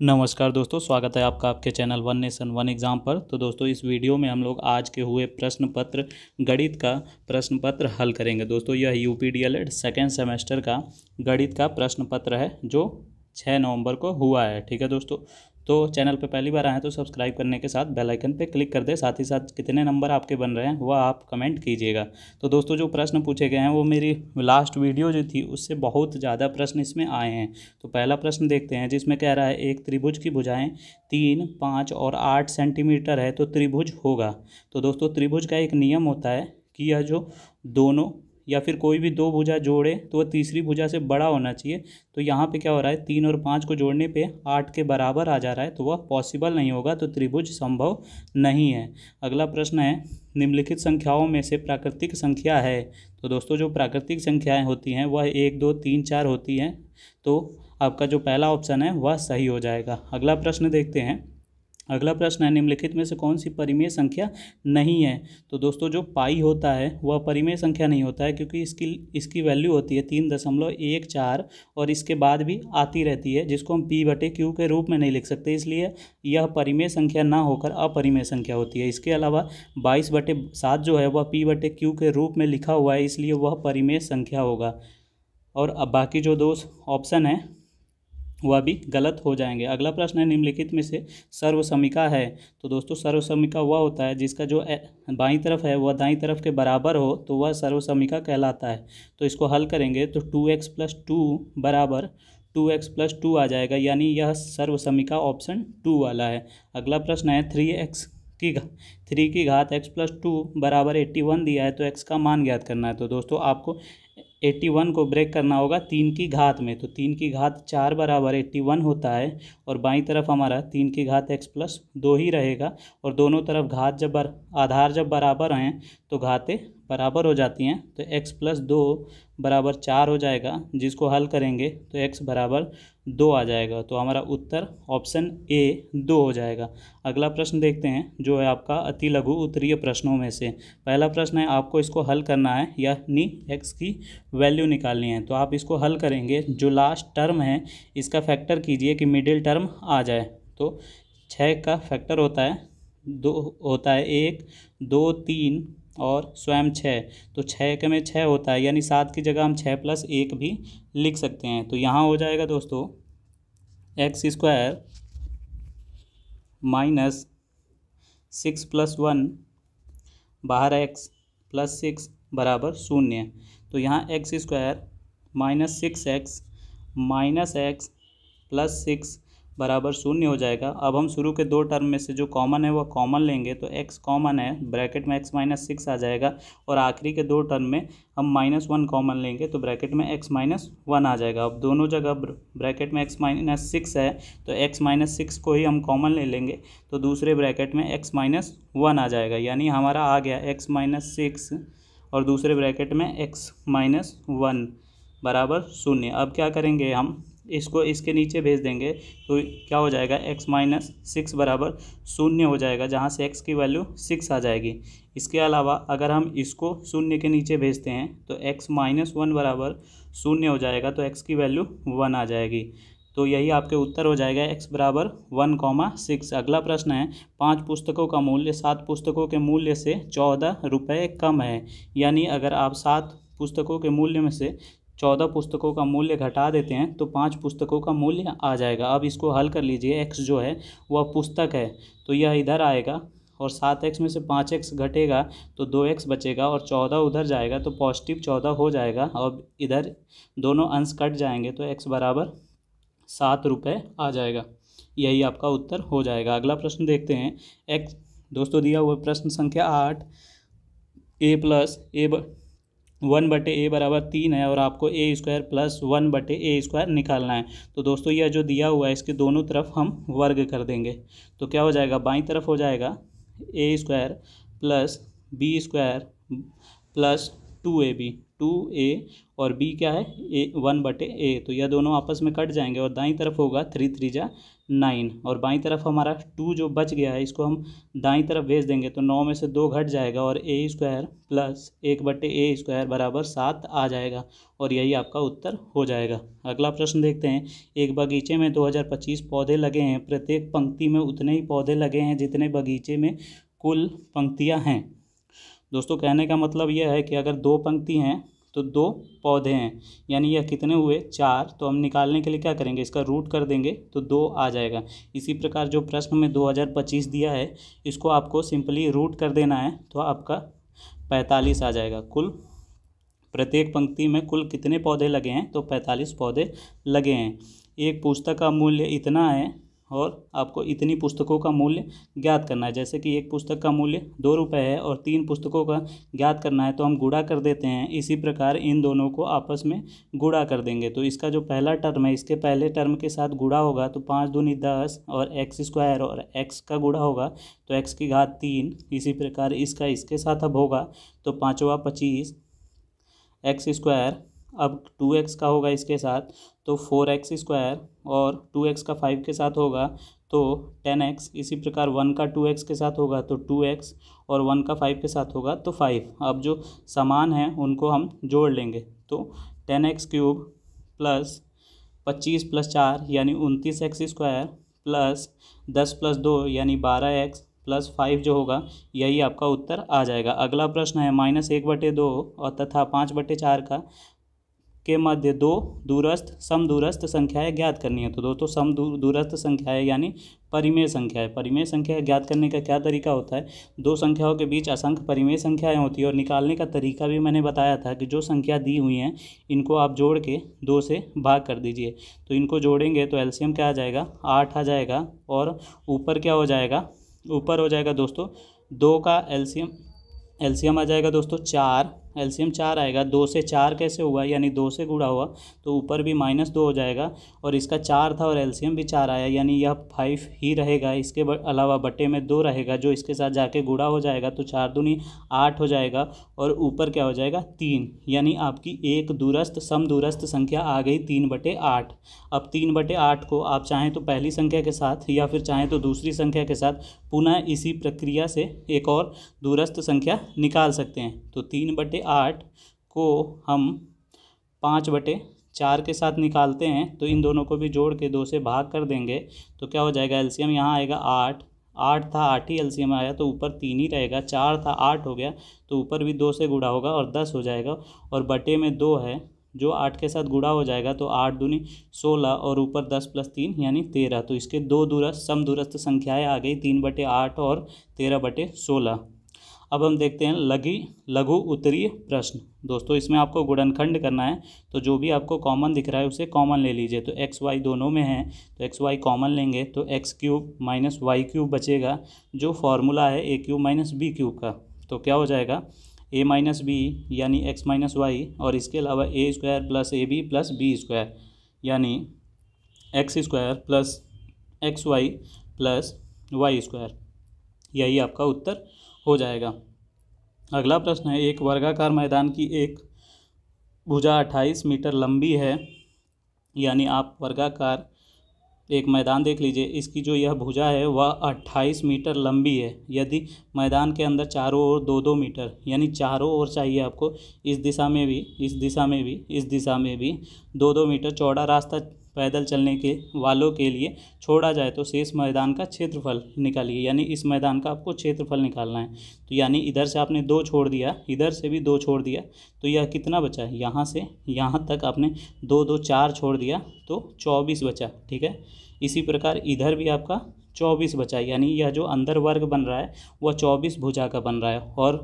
नमस्कार दोस्तों स्वागत है आपका आपके channel one nation one exam पर तो दोस्तों इस वीडियो में हम लोग आज के हुए प्रश्न पत्र गणित का प्रश्न पत्र हल करेंगे दोस्तों यह U P D L Ed second semester का गणित का प्रश्न पत्र है जो छः नवंबर को हुआ है ठीक है दोस्तों तो चैनल पर पहली बार आए हैं तो सब्सक्राइब करने के साथ बेल आइकन पे क्लिक कर दें साथ ही साथ कितने नंबर आपके बन रहे हैं वह आप कमेंट कीजिएगा तो दोस्तों जो प्रश्न पूछे गए हैं वो मेरी लास्ट वीडियो जो थी उससे बहुत ज़्यादा प्रश्न इसमें आए हैं तो पहला प्रश्न देखते हैं जिसमें कह रहा है एक त्रिभुज की भुजाएँ तीन पाँच और आठ सेंटीमीटर है तो त्रिभुज होगा तो दोस्तों त्रिभुज का एक नियम होता है कि यह जो दोनों या फिर कोई भी दो भुजा जोड़े तो वह तीसरी भुजा से बड़ा होना चाहिए तो यहाँ पे क्या हो रहा है तीन और पाँच को जोड़ने पे आठ के बराबर आ जा रहा है तो वह पॉसिबल नहीं होगा तो त्रिभुज संभव नहीं है अगला प्रश्न है निम्नलिखित संख्याओं में से प्राकृतिक संख्या है तो दोस्तों जो प्राकृतिक संख्याएँ होती हैं वह एक दो तीन चार होती हैं तो आपका जो पहला ऑप्शन है वह सही हो जाएगा अगला प्रश्न देखते हैं अगला प्रश्न है निम्नलिखित में से कौन सी परिमेय संख्या नहीं है तो दोस्तों जो पाई होता है वह परिमेय संख्या नहीं होता है क्योंकि इसकी इसकी वैल्यू होती है तीन दशमलव एक चार और इसके बाद भी आती रहती है जिसको हम पी बटे क्यू के रूप में नहीं लिख सकते इसलिए यह परिमेय संख्या ना होकर अपरिमेय संख्या होती है इसके अलावा बाईस बटे सात जो है वह पी बटे क्यू के रूप में लिखा हुआ है इसलिए वह परिमेय संख्या होगा और अब बाकी जो दोस्त ऑप्शन है वह भी गलत हो जाएंगे अगला प्रश्न है निम्नलिखित में से सर्वसमिका है तो दोस्तों सर्वसमिका वह होता है जिसका जो बाई तरफ है वह दाई तरफ के बराबर हो तो वह सर्वसमिका कहलाता है तो इसको हल करेंगे तो टू एक्स प्लस टू बराबर टू एक्स प्लस टू आ जाएगा यानी यह सर्वसमिका ऑप्शन टू वाला है अगला प्रश्न है थ्री एक्स की थ्री की घात एक्स प्लस टू बराबर एट्टी वन दिया है तो एक्स का मान ज्ञात करना है तो दोस्तों आपको एट्टी वन को ब्रेक करना होगा तीन की घात में तो तीन की घात चार बराबर एट्टी वन होता है और बाई तरफ हमारा तीन की घात एक्स प्लस दो ही रहेगा और दोनों तरफ घात जब बर, आधार जब बराबर हैं तो घातें बराबर हो जाती हैं तो एक्स प्लस दो बराबर चार हो जाएगा जिसको हल करेंगे तो एक्स बराबर दो आ जाएगा तो हमारा उत्तर ऑप्शन ए दो हो जाएगा अगला प्रश्न देखते हैं जो है आपका अति लघु उत्तरीय प्रश्नों में से पहला प्रश्न है आपको इसको हल करना है या नी एक्स की वैल्यू निकालनी है तो आप इसको हल करेंगे जो लास्ट टर्म है इसका फैक्टर कीजिए कि मिडिल टर्म आ जाए तो छः का फैक्टर होता है दो होता है एक दो तीन और स्वयं छः तो छः के में छः होता है यानी सात की जगह हम छः प्लस एक भी लिख सकते हैं तो यहाँ हो जाएगा दोस्तों x square minus six plus one बाहर एक्स प्लस सिक्स बराबर शून्य तो यहाँ x square minus six x minus x plus six बराबर शून्य हो जाएगा अब हम शुरू के दो टर्म में से जो कॉमन है वह कॉमन लेंगे तो एक्स कॉमन है ब्रैकेट में एक्स माइनस सिक्स आ जाएगा और आखिरी के दो टर्म में हम माइनस वन कॉमन लेंगे तो ब्रैकेट में एक्स माइनस वन आ जाएगा अब दोनों जगह ब्रैकेट में एक्स माइनस सिक्स है तो एक्स माइनस सिक्स को ही हम कॉमन ले लेंगे तो दूसरे ब्रैकेट में एक्स माइनस वन आ जाएगा यानी हमारा आ गया एक्स माइनस सिक्स और दूसरे ब्रैकेट में एक्स माइनस वन बराबर शून्य अब क्या करेंगे हम इसको इसके नीचे भेज देंगे तो क्या हो जाएगा x माइनस सिक्स बराबर शून्य हो जाएगा जहाँ से x की वैल्यू सिक्स आ जाएगी इसके अलावा अगर हम इसको शून्य के नीचे भेजते हैं तो x माइनस वन बराबर शून्य हो जाएगा तो x की वैल्यू वन आ जाएगी तो यही आपके उत्तर हो जाएगा x बराबर वन कॉमा सिक्स अगला प्रश्न है पांच पुस्तकों का मूल्य सात पुस्तकों के मूल्य से चौदह रुपये कम है यानी अगर आप सात पुस्तकों के मूल्य में से चौदह पुस्तकों का मूल्य घटा देते हैं तो पाँच पुस्तकों का मूल्य आ जाएगा अब इसको हल कर लीजिए एक्स जो है वह पुस्तक है तो यह इधर आएगा और सात एक्स में से पाँच एक्स घटेगा तो दो एक्स बचेगा और चौदह उधर जाएगा तो पॉजिटिव चौदह हो जाएगा और इधर दोनों अंश कट जाएंगे तो एक्स बराबर सात रुपये आ जाएगा यही आपका उत्तर हो जाएगा अगला प्रश्न देखते हैं एक्स दोस्तों दिया हुआ प्रश्न संख्या आठ ए प्लस ए ब... वन बटे ए बराबर तीन है और आपको ए स्क्वायर प्लस वन बटे ए स्क्वायर निकालना है तो दोस्तों यह जो दिया हुआ है इसके दोनों तरफ हम वर्ग कर देंगे तो क्या हो जाएगा बाई तरफ हो जाएगा a square plus b square plus two a b two a और बी क्या है ए वन बटे ए तो यह दोनों आपस में कट जाएंगे और दाई तरफ होगा थ्री थ्री जा नाइन और बाईं तरफ हमारा टू जो बच गया है इसको हम दाईं तरफ भेज देंगे तो नौ में से दो घट जाएगा और ए स्क्वायर प्लस एक बट्टे ए स्क्वायर बराबर सात आ जाएगा और यही आपका उत्तर हो जाएगा अगला प्रश्न देखते हैं एक बगीचे में 2025 पौधे लगे हैं प्रत्येक पंक्ति में उतने ही पौधे लगे हैं जितने बगीचे में कुल पंक्तियाँ हैं दोस्तों कहने का मतलब यह है कि अगर दो पंक्ति हैं तो दो पौधे हैं यानी यह कितने हुए चार तो हम निकालने के लिए क्या करेंगे इसका रूट कर देंगे तो दो आ जाएगा इसी प्रकार जो प्रश्न में 2025 दिया है इसको आपको सिंपली रूट कर देना है तो आपका पैंतालीस आ जाएगा कुल प्रत्येक पंक्ति में कुल कितने पौधे लगे हैं तो पैंतालीस पौधे लगे हैं एक पुस्तक का मूल्य इतना है और आपको इतनी पुस्तकों का मूल्य ज्ञात करना है जैसे कि एक पुस्तक का मूल्य दो रुपये है और तीन पुस्तकों का ज्ञात करना है तो हम गुड़ा कर देते हैं इसी प्रकार इन दोनों को आपस में गुड़ा कर देंगे तो इसका जो पहला टर्म है इसके पहले टर्म के साथ गुड़ा होगा तो पाँच दूनी दस और एक्स स्क्वायर और एक्स का गुड़ा होगा तो एक्स की घात तीन इसी प्रकार इसका इसके साथ अब होगा तो पाँचवा पच्चीस एक्स स्क्वायर अब टू एक्स का होगा इसके साथ तो फोर एक्स स्क्वायर और टू एक्स का फाइव के साथ होगा तो टेन एक्स इसी प्रकार वन का टू एक्स के साथ होगा तो टू एक्स और वन का फाइव के साथ होगा तो फाइव अब जो समान हैं उनको हम जोड़ लेंगे तो टेन एक्स क्यूब प्लस पच्चीस प्लस चार यानी उनतीस एक्स स्क्वायर प्लस दस प्लस दो यानी बारह एक्स प्लस फाइव जो होगा यही आपका उत्तर आ जाएगा अगला प्रश्न है माइनस एक बटे दो और तथा पाँच बटे चार का के मध्य दो दूरस्थ दूरस्थ संख्याएं ज्ञात करनी है तो दोस्तों सम दूरस्थ संख्याएं यानी परिमेय संख्याएं परिमेय संख्या ज्ञात करने का क्या तरीका होता है दो संख्याओं के बीच असंख्य परिमेय संख्याएं होती है और निकालने का तरीका भी मैंने बताया था कि जो संख्या दी हुई हैं इनको आप जोड़ के दो से भाग कर दीजिए तो इनको जोड़ेंगे तो एल्शियम क्या आ जाएगा आठ आ जाएगा और ऊपर क्या हो जाएगा ऊपर हो जाएगा दोस्तों दो का एल्शियम एल्शियम आ जाएगा दोस्तों चार एलसीएम चार आएगा दो से चार कैसे हुआ यानी दो से गुड़ा हुआ तो ऊपर भी माइनस दो हो जाएगा और इसका चार था और एलसीएम भी चार आया यानी यह फाइव ही रहेगा इसके अलावा बटे में दो रहेगा जो इसके साथ जाके गुड़ा हो जाएगा तो चार दूनी आठ हो जाएगा और ऊपर क्या हो जाएगा तीन यानी आपकी एक दूरस्थ दूरस्थ संख्या आ गई तीन बटे आठ अब तीन बटे आठ को आप चाहें तो पहली संख्या के साथ या फिर चाहें तो दूसरी संख्या के साथ पुनः इसी प्रक्रिया से एक और दूरस्थ संख्या निकाल सकते हैं तो तीन बटे आठ को हम पाँच बटे चार के साथ निकालते हैं तो इन दोनों को भी जोड़ के दो से भाग कर देंगे तो क्या हो जाएगा एल्सीयम यहाँ आएगा आठ आठ था आठ ही एल्सीयम आया तो ऊपर तीन ही रहेगा चार था आठ हो गया तो ऊपर भी दो से गुड़ा होगा और दस हो जाएगा और बटे में दो है जो आठ के साथ गुड़ा हो जाएगा तो आठ दूनी सोलह और ऊपर दस प्लस तीन यानी तेरह तो इसके दो दूरस्थ दूरस्थ संख्याएं आ गई तीन बटे आठ और तेरह बटे सोलह अब हम देखते हैं लघी लघु उत्तरीय प्रश्न दोस्तों इसमें आपको गुणनखंड करना है तो जो भी आपको कॉमन दिख रहा है उसे कॉमन ले लीजिए तो एक्स वाई दोनों में है तो एक्स वाई कॉमन लेंगे तो x cube minus y cube बचेगा जो फॉर्मूला है a cube minus b cube का तो क्या हो जाएगा ए माइनस बी यानी एक्स माइनस वाई और इसके अलावा a square plus a b plus b square यानी x square plus x y plus y square यही आपका उत्तर हो जाएगा अगला प्रश्न है एक वर्गाकार मैदान की एक भुजा अट्ठाईस मीटर लंबी है यानी आप वर्गाकार एक मैदान देख लीजिए इसकी जो यह भुजा है वह 28 मीटर लंबी है यदि मैदान के अंदर चारों ओर दो दो मीटर यानी चारों ओर चाहिए आपको इस दिशा में भी इस दिशा में भी इस दिशा में भी दो दो मीटर चौड़ा रास्ता पैदल चलने के वालों के लिए छोड़ा जाए तो शेष मैदान का क्षेत्रफल निकालिए यानी इस मैदान का आपको क्षेत्रफल निकालना है तो यानी इधर से आपने दो छोड़ दिया इधर से भी दो छोड़ दिया तो यह कितना बचा यहाँ से यहाँ तक आपने दो दो चार छोड़ दिया तो चौबीस बचा ठीक है इसी प्रकार इधर भी आपका चौबीस बचा यानी यह जो अंदर वर्ग बन रहा है वह चौबीस भुजा का बन रहा है और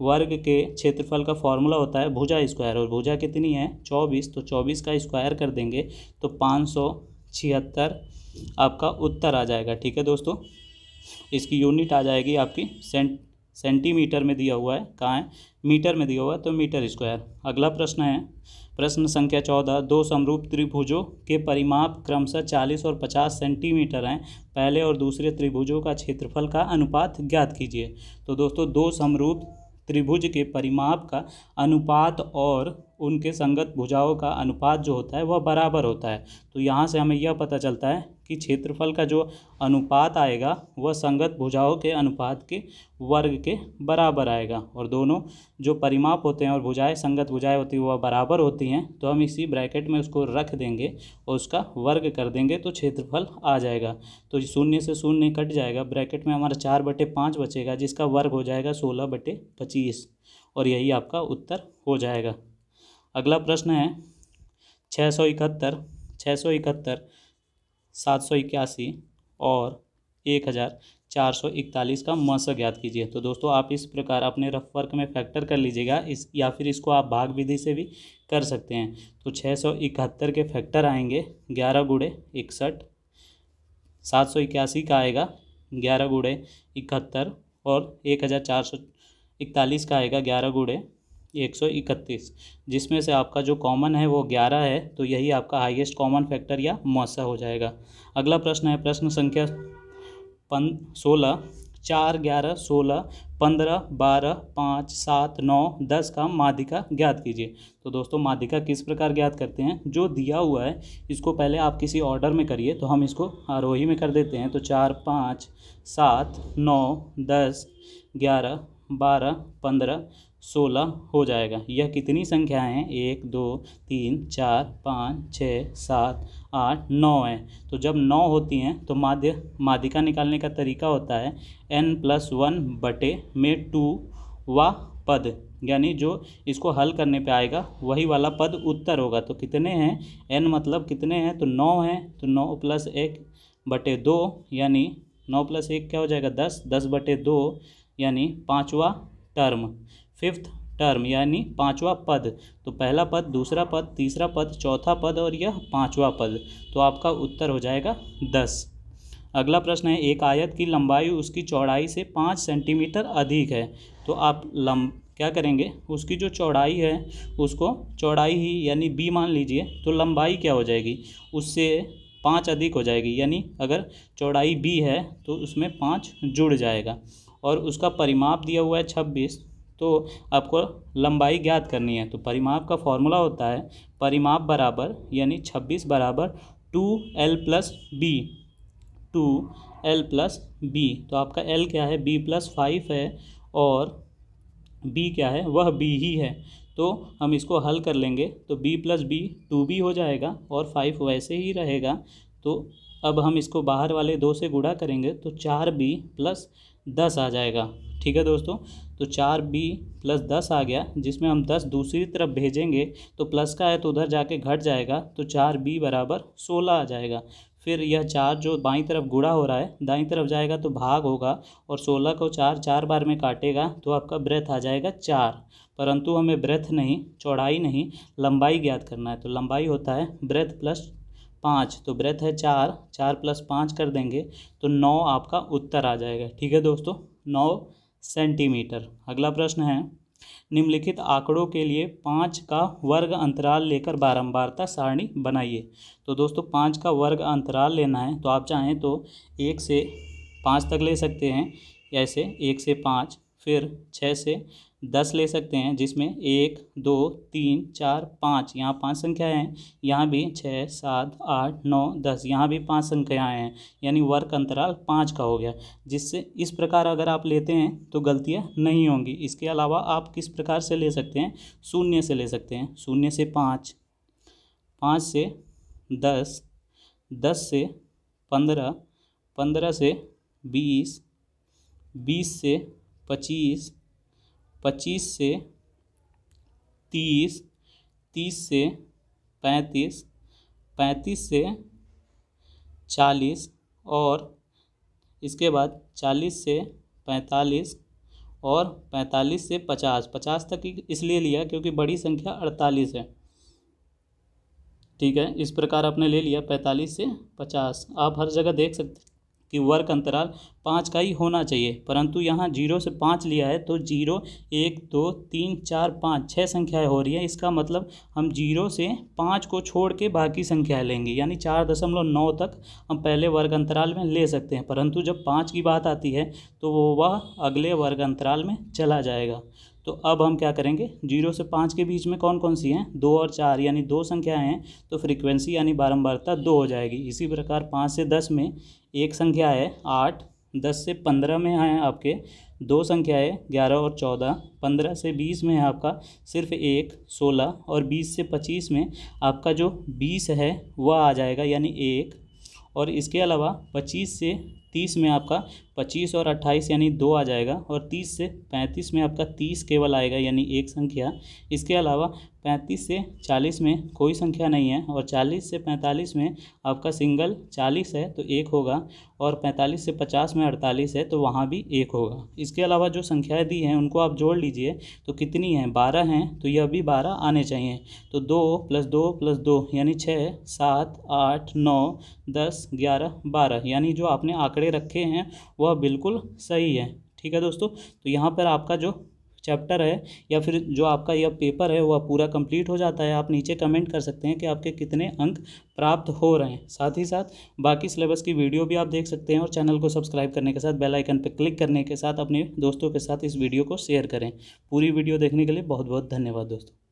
वर्ग के क्षेत्रफल का फॉर्मूला होता है भुजा स्क्वायर और भुजा कितनी है चौबीस तो चौबीस का स्क्वायर कर देंगे तो पाँच सौ छिहत्तर आपका उत्तर आ जाएगा ठीक है दोस्तों इसकी यूनिट आ जाएगी आपकी सेंट सेंटीमीटर में दिया हुआ है कहाँ है मीटर में दिया हुआ है तो मीटर स्क्वायर अगला प्रश्न है प्रश्न संख्या चौदह दो समरूप त्रिभुजों के परिमाप क्रमशः चालीस और पचास सेंटीमीटर हैं पहले और दूसरे त्रिभुजों का क्षेत्रफल का अनुपात ज्ञात कीजिए तो दोस्तों दो समरूप त्रिभुज के परिमाप का अनुपात और उनके संगत भुजाओं का अनुपात जो होता है वह बराबर होता है तो यहाँ से हमें यह पता चलता है कि क्षेत्रफल का जो अनुपात आएगा वह संगत भुजाओं के अनुपात के वर्ग के बराबर आएगा और दोनों जो परिमाप होते हैं और भुजाएं संगत भुजाएं होती हैं वह बराबर होती हैं तो हम इसी ब्रैकेट में उसको रख देंगे और उसका वर्ग कर देंगे तो क्षेत्रफल आ जाएगा तो शून्य से शून्य कट जाएगा ब्रैकेट में हमारा चार बटे पाँच बचेगा जिसका वर्ग हो जाएगा सोलह बटे पच्चीस और यही आपका उत्तर हो जाएगा अगला प्रश्न है छः सौ इकहत्तर छः सौ इकहत्तर सात सौ इक्यासी और एक हज़ार चार सौ इकतालीस का मौसम ज्ञात कीजिए तो दोस्तों आप इस प्रकार अपने रफ वर्क में फैक्टर कर लीजिएगा इस या फिर इसको आप भाग विधि से भी कर सकते हैं तो छः सौ इकहत्तर के फैक्टर आएंगे ग्यारह गुड़े इकसठ सात सौ इक्यासी का आएगा ग्यारह गुड़े इकहत्तर और एक हज़ार चार सौ इकतालीस का आएगा ग्यारह गुड़े एक सौ इकतीस जिसमें से आपका जो कॉमन है वो ग्यारह है तो यही आपका हाईएस्ट कॉमन फैक्टर या मुआसा हो जाएगा अगला प्रश्न है प्रश्न संख्या पन सोलह चार ग्यारह सोलह पंद्रह बारह पाँच सात नौ दस का माध्यिका ज्ञात कीजिए तो दोस्तों माध्यिका किस प्रकार ज्ञात करते हैं जो दिया हुआ है इसको पहले आप किसी ऑर्डर में करिए तो हम इसको आरोही में कर देते हैं तो चार पाँच सात नौ दस ग्यारह बारह पंद्रह सोलह हो जाएगा यह कितनी संख्याएं हैं एक दो तीन चार पाँच छः सात आठ नौ है तो जब नौ होती हैं तो माध्य माध्यिका निकालने का तरीका होता है एन प्लस वन बटे में टू व पद यानी जो इसको हल करने पे आएगा वही वाला पद उत्तर होगा तो कितने हैं एन मतलब कितने हैं तो नौ हैं तो नौ प्लस एक बटे दो यानी नौ प्लस एक क्या हो जाएगा दस दस बटे दो यानी पाँचवा टर्म फिफ्थ टर्म यानी पांचवा पद तो पहला पद दूसरा पद तीसरा पद चौथा पद और यह पांचवा पद तो आपका उत्तर हो जाएगा दस अगला प्रश्न है एक आयत की लंबाई उसकी चौड़ाई से पाँच सेंटीमीटर अधिक है तो आप लम क्या करेंगे उसकी जो चौड़ाई है उसको चौड़ाई ही यानी बी मान लीजिए तो लंबाई क्या हो जाएगी उससे पाँच अधिक हो जाएगी यानी अगर चौड़ाई बी है तो उसमें पाँच जुड़ जाएगा और उसका परिमाप दिया हुआ है छब्बीस तो आपको लंबाई ज्ञात करनी है तो परिमाप का फॉर्मूला होता है परिमाप बराबर यानी छब्बीस बराबर two l plus b two l plus b तो आपका एल क्या है बी प्लस फाइव है और बी क्या है वह बी ही है तो हम इसको हल कर लेंगे तो b plus b two b हो जाएगा और फाइव वैसे ही रहेगा तो अब हम इसको बाहर वाले दो से गुड़ा करेंगे तो चार बी प्लस दस आ जाएगा ठीक है दोस्तों तो चार बी प्लस दस आ गया जिसमें हम दस दूसरी तरफ भेजेंगे तो प्लस का है तो उधर जाके घट जाएगा तो चार बी बराबर सोलह आ जाएगा फिर यह चार जो बाई तरफ गुड़ा हो रहा है दाई तरफ जाएगा तो भाग होगा और सोलह को चार चार बार में काटेगा तो आपका ब्रेथ आ जाएगा चार परंतु हमें ब्रेथ नहीं चौड़ाई नहीं लंबाई ज्ञात करना है तो लंबाई होता है ब्रेथ प्लस पाँच तो ब्रेथ है चार चार प्लस पाँच कर देंगे तो नौ आपका उत्तर आ जाएगा ठीक है दोस्तों नौ सेंटीमीटर अगला प्रश्न है निम्नलिखित आंकड़ों के लिए पाँच का वर्ग अंतराल लेकर बारंबारता सारणी बनाइए तो दोस्तों पाँच का वर्ग अंतराल लेना है तो आप चाहें तो एक से पाँच तक ले सकते हैं ऐसे एक से पाँच फिर छः से दस ले सकते हैं जिसमें एक दो तीन चार पाँच यहाँ पांच संख्याएं हैं यहाँ भी छः सात आठ नौ दस यहाँ भी पांच संख्याएं हैं यानी वर्क अंतराल पाँच का हो गया जिससे इस प्रकार अगर आप लेते हैं तो गलतियाँ नहीं होंगी इसके अलावा आप किस प्रकार से ले सकते हैं शून्य से ले सकते हैं शून्य से पाँच पाँच से दस दस से पंद्रह पंद्रह से बीस बीस से पच्चीस पच्चीस से तीस तीस से पैंतीस पैंतीस से चालीस और इसके बाद चालीस से पैंतालीस और पैंतालीस से पचास पचास तक इसलिए लिया क्योंकि बड़ी संख्या अड़तालीस है ठीक है इस प्रकार आपने ले लिया पैंतालीस से पचास आप हर जगह देख सकते कि वर्क अंतराल पाँच का ही होना चाहिए परंतु यहाँ जीरो से पाँच लिया है तो जीरो एक दो तीन चार पाँच छः संख्याएं हो रही हैं इसका मतलब हम जीरो से पाँच को छोड़ के बाकी संख्याएं लेंगे यानी चार दशमलव नौ तक हम पहले वर्ग अंतराल में ले सकते हैं परंतु जब पाँच की बात आती है तो वह अगले वर्ग अंतराल में चला जाएगा तो अब हम क्या करेंगे जीरो से पाँच के बीच में कौन कौन सी हैं दो और चार यानी दो संख्याएं हैं तो फ्रीक्वेंसी यानी बारंबारता दो हो जाएगी इसी प्रकार पाँच से दस में एक संख्या है आठ दस से पंद्रह में हैं आपके दो संख्याएं ग्यारह और चौदह पंद्रह से बीस में है आपका सिर्फ एक सोलह और बीस से पच्चीस में आपका जो बीस है वह आ जाएगा यानी एक और इसके अलावा पच्चीस से तीस में आपका पच्चीस और अट्ठाईस यानी दो आ जाएगा और तीस से पैंतीस में आपका तीस केवल आएगा यानी एक संख्या इसके अलावा पैंतीस से चालीस में कोई संख्या नहीं है और चालीस से पैंतालीस में आपका सिंगल चालीस है तो एक होगा और पैंतालीस से पचास में अड़तालीस है तो वहाँ भी एक होगा इसके अलावा जो संख्याएँ दी हैं उनको आप जोड़ लीजिए तो कितनी हैं बारह हैं तो यह भी बारह आने चाहिए तो दो प्लस दो प्लस दो यानी छः सात आठ नौ दस ग्यारह बारह यानी जो आपने आंकड़े आंकड़े रखे हैं वह बिल्कुल सही है ठीक है दोस्तों तो यहाँ पर आपका जो चैप्टर है या फिर जो आपका यह पेपर है वह पूरा कंप्लीट हो जाता है आप नीचे कमेंट कर सकते हैं कि आपके कितने अंक प्राप्त हो रहे हैं साथ ही साथ बाकी सिलेबस की वीडियो भी आप देख सकते हैं और चैनल को सब्सक्राइब करने के साथ बेल आइकन पर क्लिक करने के साथ अपने दोस्तों के साथ इस वीडियो को शेयर करें पूरी वीडियो देखने के लिए बहुत बहुत धन्यवाद दोस्तों